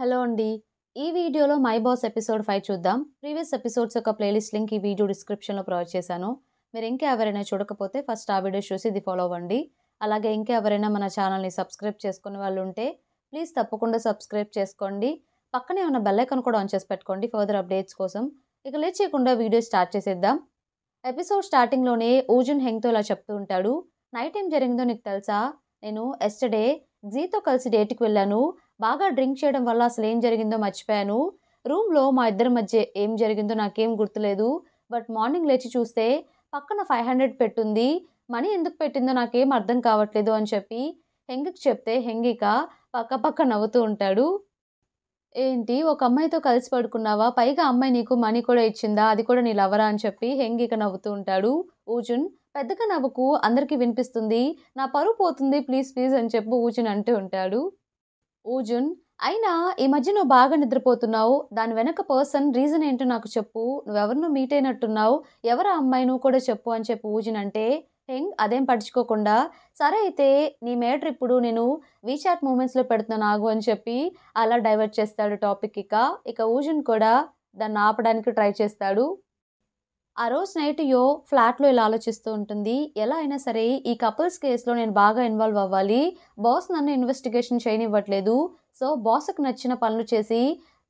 hello అండి ఈ వీడియోలో మై బాస్ ఎపిసోడ్ ఫైవ్ చూద్దాం ప్రీవియస్ ఎపిసోడ్స్ యొక్క ప్లేలిస్ట్ లింక్ ఈ వీడియో డిస్క్రిప్షన్లో ప్రొవైడ్ చేశాను మీరు ఇంకా ఎవరైనా చూడకపోతే ఫస్ట్ ఆ వీడియో చూసి ఇది ఫాలో అవ్వండి అలాగే ఇంకా ఎవరైనా మన ఛానల్ని సబ్స్క్రైబ్ చేసుకునే వాళ్ళు ఉంటే ప్లీజ్ తప్పకుండా సబ్స్క్రైబ్ చేసుకోండి పక్కనే ఉన్న బెల్లైకన్ కూడా ఆన్ చేసి పెట్టుకోండి ఫర్దర్ అప్డేట్స్ కోసం ఇక లేట్ చేయకుండా వీడియో స్టార్ట్ చేసేద్దాం ఎపిసోడ్ స్టార్టింగ్లోనే ఊజున్ హెంగ్తో ఇలా చెప్తూ ఉంటాడు నైట్ ఏం జరిగిందో నీకు తెలుసా నేను ఎస్టర్డే జీతో కలిసి డేట్కి వెళ్ళాను బాగా డ్రింక్ చేయడం వల్ల అసలు ఏం జరిగిందో మర్చిపోయాను రూమ్లో మా ఇద్దరి మధ్య ఏం జరిగిందో నాకేం గుర్తులేదు బట్ మార్నింగ్ లేచి చూస్తే పక్కన ఫైవ్ హండ్రెడ్ పెట్టుంది మనీ ఎందుకు పెట్టిందో నాకేం అర్థం కావట్లేదు అని చెప్పి హెంగికి చెప్తే హెంగిక పక్క పక్క నవ్వుతూ ఉంటాడు ఏంటి ఒక అమ్మాయితో కలిసి పడుకున్నావా పైగా అమ్మాయి నీకు మనీ కూడా ఇచ్చిందా అది కూడా నీ లవరా అని చెప్పి హెంగిక నవ్వుతూ ఉంటాడు ఊజున్ పెద్దగా నవ్వుకు అందరికీ వినిపిస్తుంది నా పరువు పోతుంది ప్లీజ్ ప్లీజ్ అని చెప్పి ఊజున్ అంటూ ఉంటాడు ఊజున్ అయినా ఈ మధ్య నువ్వు బాగా నిద్రపోతున్నావు దాని వెనక పర్సన్ రీజన్ ఏంటో నాకు చెప్పు నువ్వెవరినో మీట్ అయినట్టున్నావు ఎవరు అమ్మాయి నువ్వు కూడా చెప్పు అని చెప్పి ఊజున్ అంటే హెంగ్ అదేం పడుచుకోకుండా సరే అయితే నీ మేటర్ ఇప్పుడు నేను వీచాట్ మూమెంట్స్లో పెడుతున్నాను ఆగు అని చెప్పి అలా డైవర్ట్ చేస్తాడు టాపిక్ ఇక ఇక ఊజున్ కూడా దాన్ని ఆపడానికి ట్రై చేస్తాడు ఆ రోజు నైట్ యో ఫ్లాట్లో ఇలా ఆలోచిస్తూ ఉంటుంది ఎలా అయినా సరే ఈ కపుల్స్ కేసులో నేను బాగా ఇన్వాల్వ్ అవ్వాలి బాస్ నన్ను ఇన్వెస్టిగేషన్ చేయనివ్వట్లేదు సో బాస్కు నచ్చిన పనులు చేసి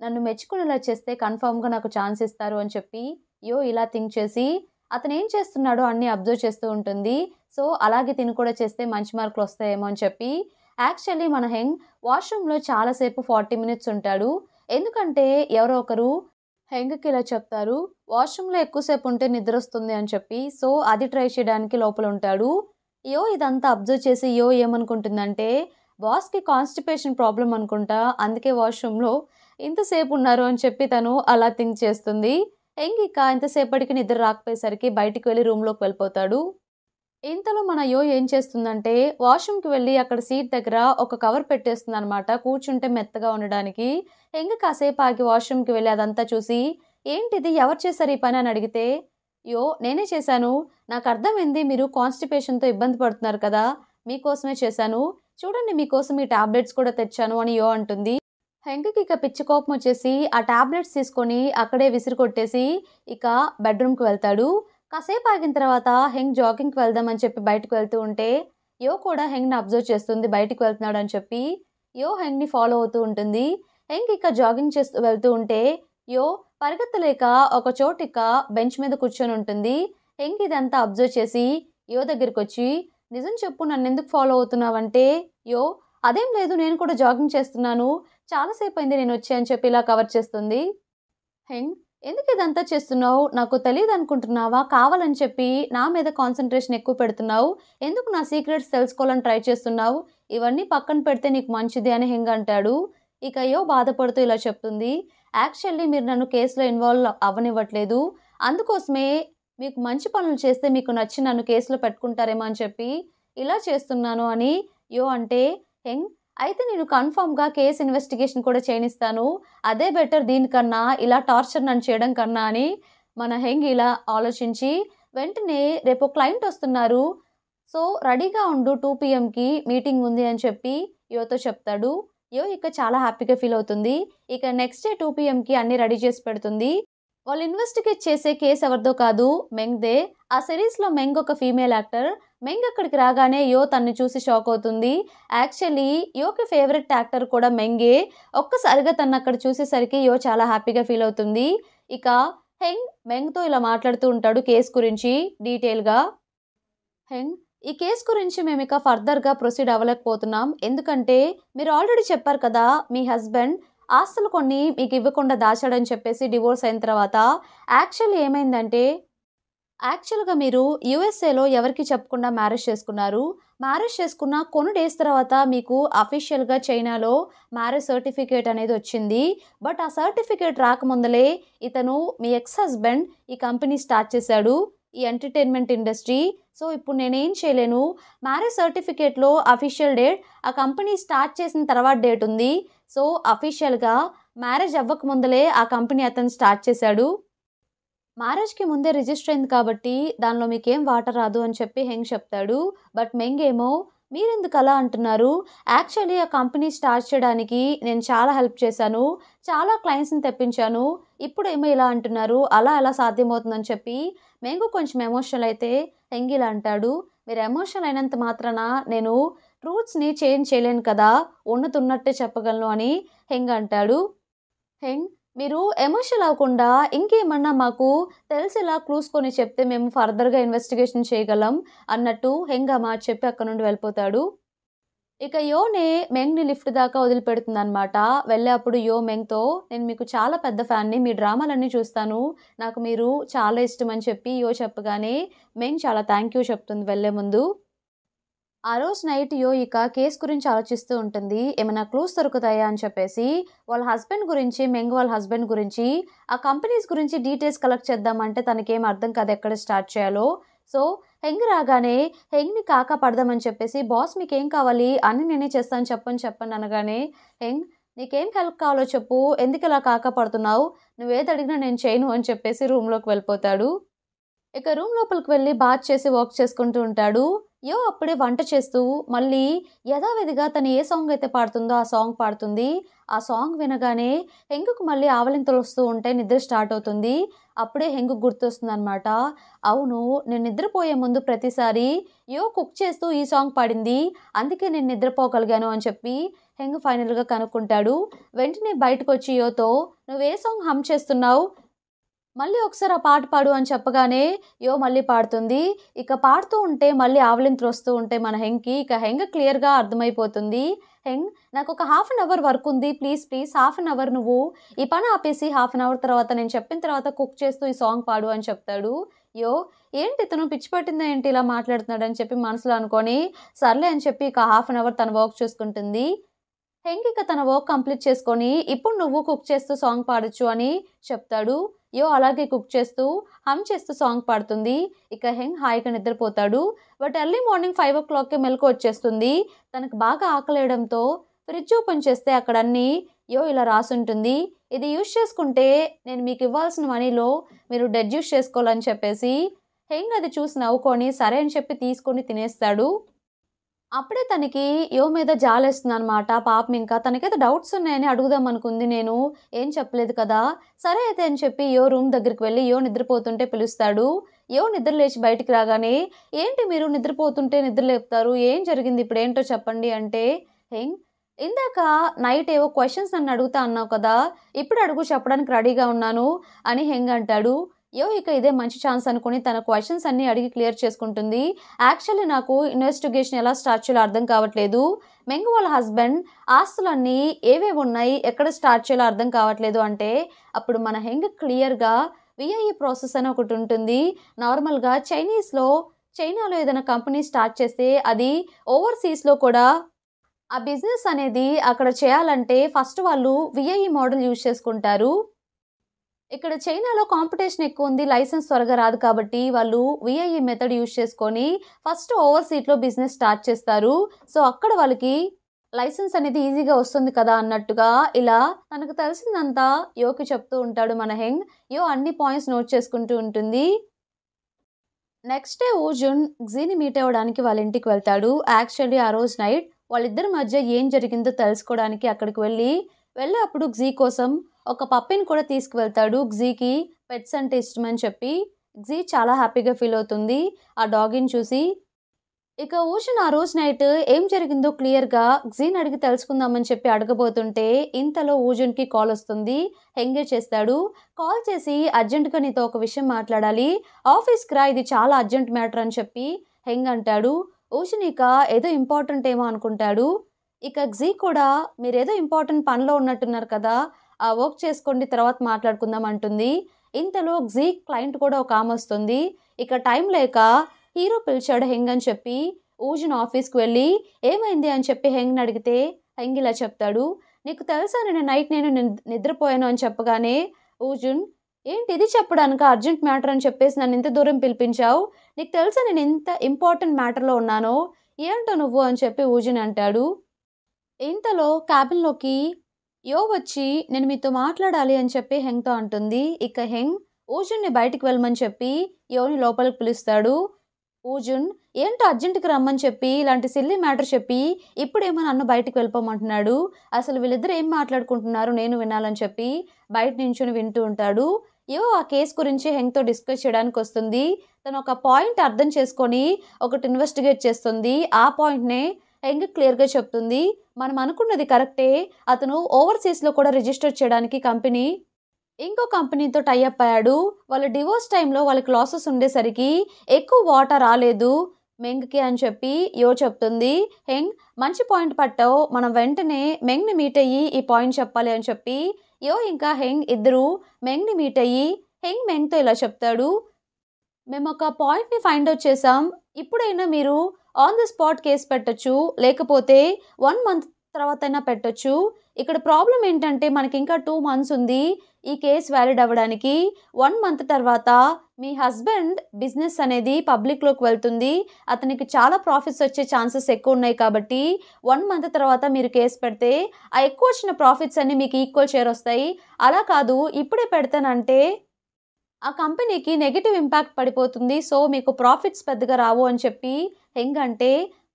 నన్ను మెచ్చుకునేలా చేస్తే కన్ఫామ్గా నాకు ఛాన్స్ ఇస్తారు అని చెప్పి యో ఇలా థింక్ చేసి అతను ఏం చేస్తున్నాడో అన్నీ అబ్జర్వ్ చేస్తూ ఉంటుంది సో అలాగే తిని కూడా చేస్తే మంచి మార్కులు వస్తాయేమో అని చెప్పి యాక్చువల్లీ మన హెంగ్ వాష్రూమ్లో చాలాసేపు ఫార్టీ మినిట్స్ ఉంటాడు ఎందుకంటే ఎవరో ఒకరు హెంగకి ఇలా చెప్తారు వాష్రూమ్లో ఎక్కువసేపు ఉంటే నిద్ర వస్తుంది అని చెప్పి సో అది ట్రై చేయడానికి లోపల ఉంటాడు యో ఇదంతా అబ్జర్వ్ చేసి యో ఏమనుకుంటుందంటే బాస్కి కాన్స్టిపేషన్ ప్రాబ్లం అనుకుంటా అందుకే వాష్రూమ్లో ఇంతసేపు ఉన్నారు అని చెప్పి తను అలా థింక్ చేస్తుంది హెంగ్ ఇక ఇంతసేపటికి నిద్ర రాకపోయేసరికి బయటికి వెళ్ళి రూమ్లోకి వెళ్ళిపోతాడు ఇంతలో మన యో ఏం చేస్తుందంటే వాష్రూమ్కి వెళ్ళి అక్కడ సీట్ దగ్గర ఒక కవర్ పెట్టేస్తుంది అనమాట కూర్చుంటే మెత్తగా ఉండడానికి ఇంకా కాసేపు ఆగి వాష్రూమ్కి వెళ్ళి అదంతా చూసి ఏంటిది ఎవరు చేశారు ఈ పని అని అడిగితే యో నేనే చేశాను నాకు అర్థమైంది మీరు కాన్స్టిపేషన్తో ఇబ్బంది పడుతున్నారు కదా మీకోసమే చేశాను చూడండి మీకోసం ఈ ట్యాబ్లెట్స్ కూడా తెచ్చాను అని యో అంటుంది హెంగకి ఇక పిచ్చి కోపం వచ్చేసి ఆ టాబ్లెట్స్ తీసుకొని అక్కడే విసిరి కొట్టేసి ఇక బెడ్రూమ్కి వెళ్తాడు కాసేపు ఆగిన తర్వాత హెంగ్ జాగింగ్కి వెళ్దామని చెప్పి బయటకు వెళ్తూ ఉంటే యో కూడా హెంగ్ని అబ్జర్వ్ చేస్తుంది బయటకు వెళ్తున్నాడు అని చెప్పి యో హెంగ్ని ఫాలో అవుతూ ఉంటుంది హెంగ్ ఇక జాగింగ్ చేస్తూ వెళ్తూ ఉంటే యో పరిగెత్తలేక ఒక చోటు ఇక బెంచ్ మీద కూర్చొని ఉంటుంది హెంగ్ ఇదంతా అబ్జర్వ్ చేసి యో దగ్గరికి వచ్చి నిజం చెప్పు నన్ను ఎందుకు ఫాలో అవుతున్నావంటే యో అదేం లేదు నేను కూడా జాగింగ్ చేస్తున్నాను చాలాసేపు అయింది నేను వచ్చి అని చెప్పి ఇలా కవర్ చేస్తుంది హెంగ్ ఎందుకు ఇదంతా చేస్తున్నావు నాకు తెలియదు అనుకుంటున్నావా కావాలని చెప్పి నా మీద కాన్సన్ట్రేషన్ ఎక్కువ పెడుతున్నావు ఎందుకు నా సీక్రెట్స్ తెలుసుకోవాలని ట్రై చేస్తున్నావు ఇవన్నీ పక్కన పెడితే నీకు మంచిది అని హింగ్ అంటాడు ఇక అయ్యో బాధపడుతూ ఇలా చెప్తుంది యాక్చువల్లీ మీరు నన్ను కేసులో ఇన్వాల్వ్ అవ్వనివ్వట్లేదు అందుకోసమే మీకు మంచి పనులు చేస్తే మీకు నచ్చి నన్ను కేసులో పెట్టుకుంటారేమో అని చెప్పి ఇలా చేస్తున్నాను అని యో అంటే హెంగ్ అయితే నేను కన్ఫామ్గా కేసు ఇన్వెస్టిగేషన్ కూడా చేయనిస్తాను అదే బెటర్ దీనికన్నా ఇలా టార్చర్ నన్ను చేయడం కన్నా అని మన హెంగ్ ఇలా ఆలోచించి వెంటనే రేపు క్లయింట్ వస్తున్నారు సో రెడీగా ఉండు టూ పిఎంకి మీటింగ్ ఉంది అని చెప్పి యోతో చెప్తాడు యో ఇక చాలా హ్యాపీగా ఫీల్ అవుతుంది ఇక నెక్స్ట్ డే టూ పిఎంకి అన్ని రెడీ చేసి పెడుతుంది వాళ్ళు ఇన్వెస్టిగేట్ చేసే కేసు ఎవరిదో కాదు మెంగ్దే ఆ సిరీస్లో మెంగ్ ఒక ఫీమేల్ యాక్టర్ మెంగ్ అక్కడికి రాగానే యో తన్ని చూసి షాక్ అవుతుంది యాక్చువల్లీ యోకి ఫేవరెట్ యాక్టర్ కూడా మెంగే ఒక్కసారిగా తను అక్కడ చూసేసరికి యో చాలా హ్యాపీగా ఫీల్ అవుతుంది ఇక హెంగ్ మెంగ్తో ఇలా మాట్లాడుతూ ఉంటాడు కేసు గురించి డీటెయిల్గా హెంగ్ ఈ కేసు గురించి మేము ఇక ఫర్దర్గా ప్రొసీడ్ అవ్వలేకపోతున్నాం ఎందుకంటే మీరు ఆల్రెడీ చెప్పారు కదా మీ హస్బెండ్ ఆస్తులు కొన్ని మీకు ఇవ్వకుండా దాచాడని చెప్పేసి డివోర్స్ అయిన తర్వాత యాక్చువల్లీ ఏమైందంటే యాక్చువల్గా మీరు యుఎస్ఏలో ఎవరికి చెప్పకుండా మ్యారేజ్ చేసుకున్నారు మ్యారేజ్ చేసుకున్న కొన్ని డేస్ తర్వాత మీకు అఫీషియల్గా చైనాలో మ్యారేజ్ సర్టిఫికేట్ అనేది వచ్చింది బట్ ఆ సర్టిఫికేట్ రాకముందలే ఇతను మీ ఎక్స్ హస్బెండ్ ఈ కంపెనీ స్టార్ట్ చేశాడు ఈ ఎంటర్టైన్మెంట్ ఇండస్ట్రీ సో ఇప్పుడు నేనేం చేయలేను మ్యారేజ్ సర్టిఫికేట్లో అఫీషియల్ డేట్ ఆ కంపెనీ స్టార్ట్ చేసిన తర్వాత డేట్ ఉంది సో అఫీషియల్గా మ్యారేజ్ అవ్వకముందలే ఆ కంపెనీ అతను స్టార్ట్ చేశాడు మ్యారేజ్కి ముందే రిజిస్టర్ అయింది కాబట్టి దానిలో మీకేం వాటర్ రాదు అని చెప్పి హెంగ్ చెప్తాడు బట్ మెంగ్ ఏమో మీరెందుకు అలా అంటున్నారు యాక్చువల్లీ ఆ కంపెనీ స్టార్ట్ చేయడానికి నేను చాలా హెల్ప్ చేశాను చాలా క్లయింట్స్ని తెప్పించాను ఇప్పుడు ఏమో ఇలా అంటున్నారు అలా ఎలా సాధ్యమవుతుందని చెప్పి మేము కొంచెం ఎమోషనల్ అయితే హెంగ్ ఇలా అంటాడు మీరు ఎమోషనల్ అయినంత మాత్రాన నేను రూట్స్ని చేంజ్ చేయలేను కదా ఉన్నతున్నట్టే చెప్పగలను అని హెంగ్ అంటాడు హెంగ్ మీరు ఎమోషనల్ అవ్వకుండా ఇంకేమన్నా మాకు తెలిసేలా క్లూస్ కొని చెప్తే మేము ఫర్దర్గా ఇన్వెస్టిగేషన్ చేయగలం అన్నట్టు హెంగామా చెప్పి అక్కడ నుండి వెళ్ళిపోతాడు ఇక యోనే మెంగ్ని లిఫ్ట్ దాకా వదిలిపెడుతుంది అనమాట వెళ్ళేప్పుడు యో మెంగ్తో నేను మీకు చాలా పెద్ద ఫ్యాన్ని మీ డ్రామాలన్నీ చూస్తాను నాకు మీరు చాలా ఇష్టం అని చెప్పి యో చెప్పగానే మెంగ్ చాలా థ్యాంక్ యూ చెప్తుంది వెళ్ళే ముందు ఆ రోజు నైట్ యోయిక కేసు గురించి ఆలోచిస్తూ ఉంటుంది ఏమైనా క్లూస్ దొరుకుతాయా అని చెప్పేసి వాళ్ళ హస్బెండ్ గురించి మెంగ్ వాళ్ళ హస్బెండ్ గురించి ఆ కంపెనీస్ గురించి డీటెయిల్స్ కలెక్ట్ చేద్దామంటే తనకేం అర్థం కాదు ఎక్కడ స్టార్ట్ చేయాలో సో హెంగ్ రాగానే హెంగ్ని కాక పడదామని చెప్పేసి బాస్ మీకేం కావాలి అని నేనే చేస్తాను చెప్పని చెప్పండి అనగానే హెంగ్ నీకేం హెల్ప్ కావాలో చెప్పు ఎందుకు ఇలా కాక పడుతున్నావు నువ్వేది అడిగినా నేను చేయను అని చెప్పేసి రూమ్లోకి వెళ్ళిపోతాడు ఇక రూమ్ లోపలికి వెళ్ళి బాత్ చేసి వర్క్ చేసుకుంటూ ఉంటాడు యో అప్పుడే వంట చేస్తూ మళ్ళీ యథావిధిగా తను ఏ సాంగ్ అయితే పాడుతుందో ఆ సాంగ్ పాడుతుంది ఆ సాంగ్ వినగానే హెంగుకు మళ్ళీ ఆవలింతలు వస్తూ ఉంటే నిద్ర స్టార్ట్ అవుతుంది అప్పుడే హెంగుకు గుర్తొస్తుంది అనమాట అవును నేను నిద్రపోయే ముందు ప్రతిసారి యో కుక్ చేస్తూ ఈ సాంగ్ పాడింది అందుకే నేను నిద్రపోగలిగాను అని చెప్పి హెంగు ఫైనల్గా కనుక్కుంటాడు వెంటనే బయటకు వచ్చి యోతో నువ్వే సాంగ్ హమ్ చేస్తున్నావు మళ్ళీ ఒకసారి ఆ పాట పాడు అని చెప్పగానే యో మళ్ళీ పాడుతుంది ఇక పాడుతూ ఉంటే మళ్ళీ ఆవలింతలు వస్తూ ఉంటే మన హెంగ్కి ఇక హెంగ్ క్లియర్గా అర్థమైపోతుంది హెంగ్ నాకు ఒక హాఫ్ అన్ అవర్ వర్క్ ఉంది please please half an hour నువ్వు ఈ పని ఆపేసి హాఫ్ అన్ అవర్ తర్వాత నేను చెప్పిన తర్వాత కుక్ చేస్తూ ఈ సాంగ్ పాడు అని చెప్తాడు యో ఏంటి ఇతను పిచ్చి పట్టిందా ఏంటి ఇలా మాట్లాడుతున్నాడు అని చెప్పి మనసులో అనుకొని సర్లే అని చెప్పి ఇక హాఫ్ అన్ అవర్ తన వర్క్ చూసుకుంటుంది హెంగ్ ఇక తన వర్క్ కంప్లీట్ చేసుకొని ఇప్పుడు నువ్వు కుక్ చేస్తూ సాంగ్ పాడొచ్చు అని చెప్తాడు యో అలాగే కుక్ చేస్తూ హమ్ చేస్తూ సాంగ్ పాడుతుంది ఇక హెంగ్ హాయిగా నిద్రపోతాడు బట్ ఎర్లీ మార్నింగ్ ఫైవ్ ఓ క్లాక్కి మెలకు వచ్చేస్తుంది తనకు బాగా ఆకలేయడంతో ఫ్రిడ్జ్ ఓపెన్ చేస్తే అక్కడ అన్నీ యో ఇలా రాసుంటుంది ఇది యూజ్ చేసుకుంటే నేను మీకు ఇవ్వాల్సిన మనీలో మీరు డెడ్ యూస్ చేసుకోవాలని చెప్పేసి హెంగ్ అది చూసి నవ్వుకొని సరే అని చెప్పి తీసుకొని తినేస్తాడు అప్పుడే తనకి యో మీద జాలేస్తుంది అనమాట పాపం ఇంకా తనకైతే డౌట్స్ ఉన్నాయని అడుగుదాం అనుకుంది నేను ఏం చెప్పలేదు కదా సరే అయితే అని చెప్పి యో రూమ్ దగ్గరికి వెళ్ళి యో నిద్రపోతుంటే పిలుస్తాడు యో నిద్ర లేచి బయటికి రాగానే ఏంటి మీరు నిద్రపోతుంటే నిద్ర లేపుతారు ఏం జరిగింది ఇప్పుడు ఏంటో చెప్పండి అంటే హెంగ్ ఇందాక నైట్ ఏవో క్వశ్చన్స్ నన్ను అడుగుతా అన్నావు కదా ఇప్పుడు అడుగు చెప్పడానికి రెడీగా ఉన్నాను అని హెంగ్ అంటాడు యో ఇక ఇదే మంచి ఛాన్స్ అనుకుని తన క్వశ్చన్స్ అన్ని అడిగి క్లియర్ చేసుకుంటుంది యాక్చువల్లీ నాకు ఇన్వెస్టిగేషన్ ఎలా స్టార్ట్ చేయాలో అర్థం కావట్లేదు మెంగు వాళ్ళ హస్బెండ్ ఆస్తులన్నీ ఏవే ఉన్నాయి ఎక్కడ స్టార్ట్ చేయాలో అర్థం కావట్లేదు అంటే అప్పుడు మన హెంగ్ క్లియర్గా విఐఈ ప్రాసెస్ అని ఒకటి ఉంటుంది నార్మల్గా చైనీస్లో చైనాలో ఏదైనా కంపెనీ స్టార్ట్ చేస్తే అది ఓవర్సీస్లో కూడా ఆ బిజినెస్ అనేది అక్కడ చేయాలంటే ఫస్ట్ వాళ్ళు విఐఈ మోడల్ యూజ్ చేసుకుంటారు ఇక్కడ చైనాలో కాంపిటీషన్ ఎక్కువ ఉంది లైసెన్స్ త్వరగా రాదు కాబట్టి వాళ్ళు విఐఈ మెథడ్ యూజ్ చేసుకొని ఫస్ట్ ఓవర్ సీట్లో బిజినెస్ స్టార్ట్ చేస్తారు సో అక్కడ వాళ్ళకి లైసెన్స్ అనేది ఈజీగా వస్తుంది కదా అన్నట్టుగా ఇలా తనకు తెలిసిందంతా యోకి చెప్తూ ఉంటాడు మన హెంగ్ యో అన్ని పాయింట్స్ నోట్ చేసుకుంటూ ఉంటుంది నెక్స్ట్ డే ఓజున్ జీని మీట్ అవ్వడానికి వాళ్ళ ఇంటికి వెళ్తాడు యాక్చువల్లీ ఆ రోజు నైట్ వాళ్ళిద్దరి మధ్య ఏం జరిగిందో తెలుసుకోవడానికి అక్కడికి వెళ్ళి వెళ్ళే అప్పుడు జీ కోసం ఒక పప్పిని కూడా తీసుకువెళ్తాడు గ్జీకి పెట్స్ అంటే ఇష్టమని చెప్పి గ్జీ చాలా హ్యాపీగా ఫీల్ అవుతుంది ఆ డాగిని చూసి ఇక ఓషన్ ఆ రోజు నైట్ ఏం జరిగిందో క్లియర్గా గ్జీని అడిగి తెలుసుకుందామని చెప్పి అడగబోతుంటే ఇంతలో ఊజన్కి కాల్ వస్తుంది హెంగే చేస్తాడు కాల్ చేసి అర్జెంటుగా నీతో ఒక విషయం మాట్లాడాలి ఆఫీస్కి రా ఇది చాలా అర్జెంట్ మ్యాటర్ అని చెప్పి హెంగ్ అంటాడు ఓషన్ ఇక ఏదో ఇంపార్టెంట్ ఏమో అనుకుంటాడు ఇక గ్జీ కూడా మీరు ఏదో ఇంపార్టెంట్ పనిలో ఉన్నట్టున్నారు కదా వర్క్ చేసుకోండి తర్వాత మాట్లాడుకుందాం అంటుంది ఇంతలో జీ క్లయింట్ కూడా ఒక ఆమె వస్తుంది ఇక టైం లేక హీరో పిలిచాడు హెంగ్ అని చెప్పి ఊజున్ ఆఫీస్కి వెళ్ళి ఏమైంది అని చెప్పి హెంగ్ని అడిగితే హెంగ్ ఇలా చెప్తాడు నీకు తెలుసా నేను నైట్ నేను నిద్రపోయాను అని చెప్పగానే ఊజున్ ఏంటి ఇది చెప్పడానికి అర్జెంట్ మ్యాటర్ అని చెప్పేసి నన్ను ఇంత దూరం పిలిపించావు నీకు తెలుసా నేను ఇంత ఇంపార్టెంట్ మ్యాటర్లో ఉన్నానో ఏంటో నువ్వు అని చెప్పి ఊజున్ అంటాడు ఇంతలో క్యాబిన్లోకి యో వచ్చి నేను మీతో మాట్లాడాలి అని చెప్పి హెంగ్తో అంటుంది ఇక హెంగ్ ఓజున్ని బయటికి వెళ్ళమని చెప్పి యోని లోపలికి పిలుస్తాడు ఊజున్ ఏంటో అర్జెంటుకి రమ్మని చెప్పి ఇలాంటి సిల్లీ మ్యాటర్ చెప్పి ఇప్పుడేమో నన్ను బయటకు వెళ్ళిపోమంటున్నాడు అసలు వీళ్ళిద్దరు ఏం మాట్లాడుకుంటున్నారు నేను వినాలని చెప్పి బయట నించుని వింటూ ఉంటాడు ఏవో ఆ కేసు గురించి హెంగ్తో డిస్కస్ చేయడానికి వస్తుంది తను ఒక పాయింట్ అర్థం చేసుకొని ఒకటి ఇన్వెస్టిగేట్ చేస్తుంది ఆ పాయింట్నే ఎంగ్ క్లియర్గా చెప్తుంది మనం అనుకున్నది కరెక్టే అతను ఓవర్సీస్లో కూడా రిజిస్టర్ చేయడానికి కంపెనీ ఇంకో కంపెనీతో టైఅప్ అయ్యాడు వాళ్ళ డివోర్స్ టైంలో వాళ్ళకి లాసెస్ ఉండేసరికి ఎక్కువ వాటర్ రాలేదు మెంగ్కి అని చెప్పి యో చెప్తుంది హెంగ్ మంచి పాయింట్ పట్టావు మనం వెంటనే మెంగ్ని మీట్ అయ్యి ఈ పాయింట్ చెప్పాలి అని చెప్పి యో ఇంకా హెంగ్ ఇద్దరు మెంగ్ని మీట్ అయ్యి హెంగ్ మెంగ్తో ఇలా చెప్తాడు మేము ఒక పాయింట్ని ఫైండ్ అవుట్ చేసాం ఇప్పుడైనా మీరు ఆన్ ద స్పాట్ కేసు పెట్టచ్చు లేకపోతే వన్ మంత్ తర్వాత అయినా పెట్టచ్చు ఇక్కడ ప్రాబ్లం ఏంటంటే మనకి ఇంకా టూ మంత్స్ ఉంది ఈ కేసు వ్యాలిడ్ అవ్వడానికి వన్ మంత్ తర్వాత మీ హస్బెండ్ బిజినెస్ అనేది పబ్లిక్లోకి వెళ్తుంది అతనికి చాలా ప్రాఫిట్స్ వచ్చే ఛాన్సెస్ ఎక్కువ ఉన్నాయి కాబట్టి వన్ మంత్ తర్వాత మీరు కేసు పెడితే ఆ ఎక్కువ వచ్చిన ప్రాఫిట్స్ అన్నీ మీకు ఈక్వల్ షేర్ వస్తాయి అలా కాదు ఇప్పుడే పెడతానంటే ఆ కంపెనీకి నెగిటివ్ ఇంపాక్ట్ పడిపోతుంది సో మీకు ప్రాఫిట్స్ పెద్దగా రావు అని చెప్పి హెంగ్ అంటే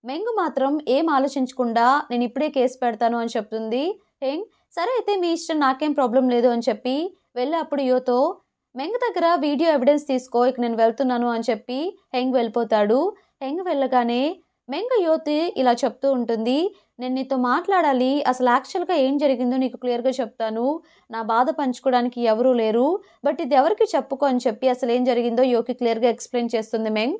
మెంగ్ మాత్రం ఏం ఆలోచించకుండా నేను ఇప్పుడే కేసు పెడతాను అని చెప్తుంది హెంగ్ సరే అయితే మీ ఇష్టం నాకేం ప్రాబ్లం లేదు అని చెప్పి వెళ్ళే అప్పుడు యోతో మెంగ్ దగ్గర వీడియో ఎవిడెన్స్ తీసుకో ఇక నేను వెళ్తున్నాను అని చెప్పి హెంగ్ వెళ్ళిపోతాడు హెంగ్ వెళ్ళగానే మెంగ యువతి ఇలా చెప్తూ ఉంటుంది నేను నీతో మాట్లాడాలి అసలు యాక్చువల్గా ఏం జరిగిందో నీకు క్లియర్గా చెప్తాను నా బాధ పంచుకోవడానికి ఎవరూ లేరు బట్ ఇది ఎవరికి చెప్పుకో అని చెప్పి అసలు ఏం జరిగిందో యోకి క్లియర్గా ఎక్స్ప్లెయిన్ చేస్తుంది మెంగ్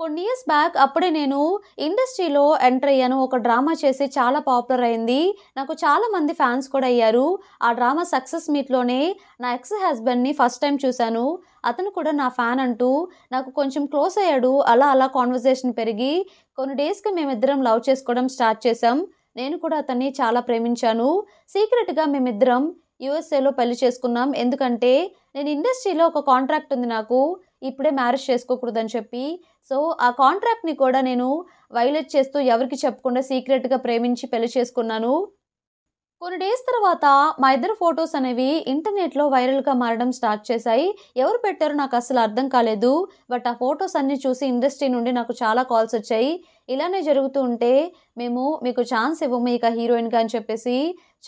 కొన్ని ఇయర్స్ బ్యాక్ అప్పుడే నేను ఇండస్ట్రీలో ఎంటర్ అయ్యాను ఒక డ్రామా చేసి చాలా పాపులర్ అయింది నాకు చాలామంది ఫ్యాన్స్ కూడా అయ్యారు ఆ డ్రామా సక్సెస్ మీట్లోనే నా ఎక్స్ హస్బెండ్ని ఫస్ట్ టైం చూశాను అతను కూడా నా ఫ్యాన్ అంటూ నాకు కొంచెం క్లోజ్ అయ్యాడు అలా అలా కాన్వర్జేషన్ పెరిగి కొన్ని డేస్కి మేమిద్దరం లవ్ చేసుకోవడం స్టార్ట్ చేశాం నేను కూడా అతన్ని చాలా ప్రేమించాను సీక్రెట్గా మేమిద్దరం యూఎస్ఏలో పెళ్లి చేసుకున్నాం ఎందుకంటే నేను ఇండస్ట్రీలో ఒక కాంట్రాక్ట్ ఉంది నాకు ఇప్పుడే మ్యారేజ్ చేసుకోకూడదని చెప్పి సో ఆ కాంట్రాక్ట్ని కూడా నేను వైలెట్ చేస్తూ ఎవరికి చెప్పకుండా సీక్రెట్గా ప్రేమించి పెళ్లి చేసుకున్నాను కొన్ని డేస్ తర్వాత మా ఇద్దరు ఫొటోస్ అనేవి ఇంటర్నెట్లో వైరల్గా మారడం స్టార్ట్ చేశాయి ఎవరు పెట్టారో నాకు అసలు అర్థం కాలేదు బట్ ఆ ఫొటోస్ అన్నీ చూసి ఇండస్ట్రీ నుండి నాకు చాలా కాల్స్ వచ్చాయి ఇలానే జరుగుతూ ఉంటే మేము మీకు ఛాన్స్ ఇవ్వము ఇక హీరోయిన్గా అని చెప్పేసి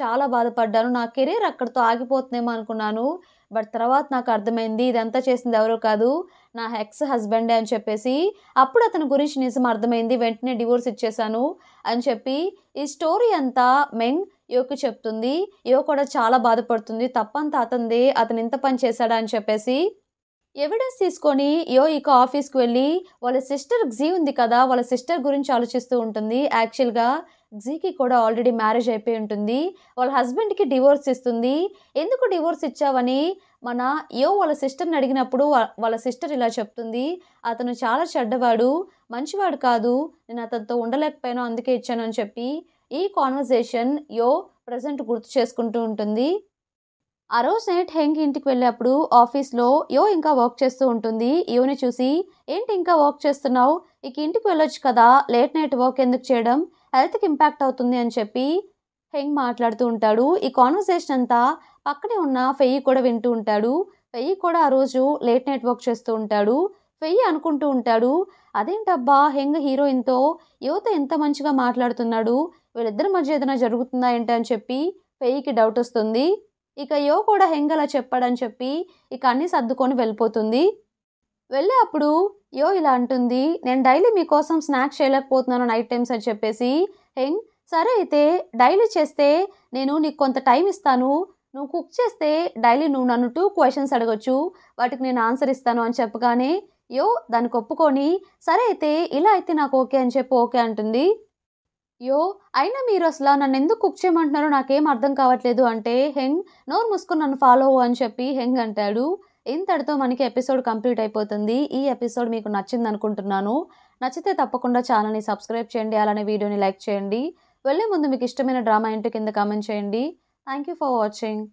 చాలా బాధపడ్డాను నా కెరీర్ అక్కడితో ఆగిపోతుందేమో అనుకున్నాను బట్ తర్వాత నాకు అర్థమైంది ఇదంతా చేసింది ఎవరో కాదు నా ఎక్స్ హస్బెండే అని చెప్పేసి అప్పుడు అతని గురించి నిజం అర్థమైంది వెంటనే డివోర్స్ ఇచ్చేశాను అని చెప్పి ఈ స్టోరీ అంతా మెంగ్ యోకి చెప్తుంది యో కూడా చాలా బాధపడుతుంది తప్పంతా అతనిదే అతను ఇంత పని చేశాడా అని చెప్పేసి ఎవిడెన్స్ తీసుకొని యో ఇక ఆఫీస్కి వెళ్ళి వాళ్ళ సిస్టర్ జీ ఉంది కదా వాళ్ళ సిస్టర్ గురించి ఆలోచిస్తూ ఉంటుంది యాక్చువల్గా జీకి కూడా ఆల్రెడీ మ్యారేజ్ అయిపోయి ఉంటుంది వాళ్ళ హస్బెండ్కి డివోర్స్ ఇస్తుంది ఎందుకు డివోర్స్ ఇచ్చావని మన యో వాళ్ళ సిస్టర్ని అడిగినప్పుడు వాళ్ళ సిస్టర్ ఇలా చెప్తుంది అతను చాలా చెడ్డవాడు మంచివాడు కాదు నేను అతనితో ఉండలేకపోయాను అందుకే ఇచ్చాను అని చెప్పి ఈ కాన్వర్సేషన్ యో ప్రజెంట్ గుర్తు చేసుకుంటూ ఉంటుంది ఆ రోజు నైట్ హెంగ్ ఇంటికి వెళ్ళేప్పుడు ఆఫీస్లో యో ఇంకా వర్క్ చేస్తూ ఉంటుంది యోని చూసి ఏంటి ఇంకా వర్క్ చేస్తున్నావు ఇక ఇంటికి వెళ్ళొచ్చు కదా లేట్ నైట్ వర్క్ ఎందుకు చేయడం హెల్త్కి ఇంపాక్ట్ అవుతుంది అని చెప్పి హెంగ్ మాట్లాడుతూ ఉంటాడు ఈ కాన్వర్సేషన్ అంతా పక్కనే ఉన్న ఫెయ్యి కూడా వింటూ ఉంటాడు ఫెయ్యి కూడా ఆ రోజు లేట్ నైట్ వర్క్ చేస్తూ ఉంటాడు ఫెయ్యి అనుకుంటూ ఉంటాడు అదేంటబ్బా హెంగ్ హీరోయిన్తో యువత ఎంత మంచిగా మాట్లాడుతున్నాడు వీళ్ళిద్దరి మధ్య ఏదైనా జరుగుతుందా ఏంటి అని చెప్పి ఫెయ్యికి డౌట్ వస్తుంది ఇక యో కూడా హెంగ్ అలా చెప్పాడని చెప్పి ఇక అన్నీ సర్దుకొని వెళ్ళిపోతుంది వెళ్ళే అప్పుడు యో ఇలా అంటుంది నేను డైలీ మీకోసం స్నాక్స్ చేయలేకపోతున్నాను నైట్ టైమ్స్ అని చెప్పేసి హెంగ్ సరే అయితే డైలీ చేస్తే నేను నీకు కొంత టైం ఇస్తాను నువ్వు కుక్ చేస్తే డైలీ నువ్వు నన్ను టూ క్వశ్చన్స్ అడగచ్చు వాటికి నేను ఆన్సర్ ఇస్తాను అని చెప్పగానే యో దానికి ఒప్పుకొని సరే అయితే ఇలా అయితే నాకు ఓకే అని చెప్పి ఓకే అంటుంది యో అయినా మీరు అసలు నన్ను ఎందుకు కుక్ చేయమంటున్నారో నాకేం అర్థం కావట్లేదు అంటే హెంగ్ నోరు మూసుకొని నన్ను ఫాలో అని చెప్పి హెంగ్ అంటాడు ఇంతటితో మనకి ఎపిసోడ్ కంప్లీట్ అయిపోతుంది ఈ ఎపిసోడ్ మీకు నచ్చింది అనుకుంటున్నాను నచ్చితే తప్పకుండా ఛానల్ని సబ్స్క్రైబ్ చేయండి అలానే వీడియోని లైక్ చేయండి వెళ్ళే ముందు మీకు ఇష్టమైన డ్రామా ఇంటి కింద కామెంట్ చేయండి థ్యాంక్ యూ ఫర్ వాచింగ్